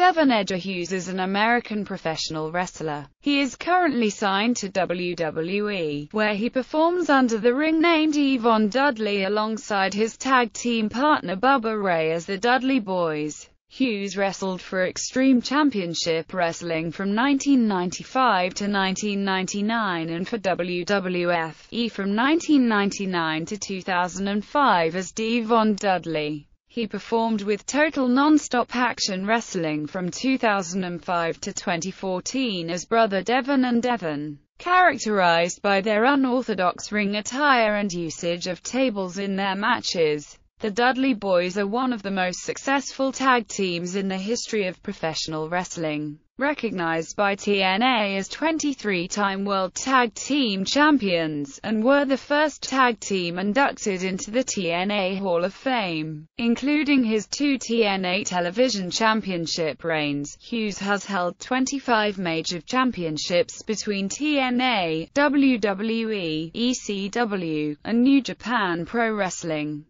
Devon Edger Hughes is an American professional wrestler. He is currently signed to WWE, where he performs under the ring name Devon Dudley alongside his tag team partner Bubba Ray as the Dudley Boys. Hughes wrestled for Extreme Championship Wrestling from 1995 to 1999 and for WWF E from 1999 to 2005 as Devon Dudley. He performed with Total Nonstop Action Wrestling from 2005 to 2014 as brother Devon and Devon, characterized by their unorthodox ring attire and usage of tables in their matches. The Dudley Boys are one of the most successful tag teams in the history of professional wrestling recognized by TNA as 23-time World Tag Team Champions, and were the first tag team inducted into the TNA Hall of Fame, including his two TNA Television Championship reigns. Hughes has held 25 major championships between TNA, WWE, ECW, and New Japan Pro Wrestling.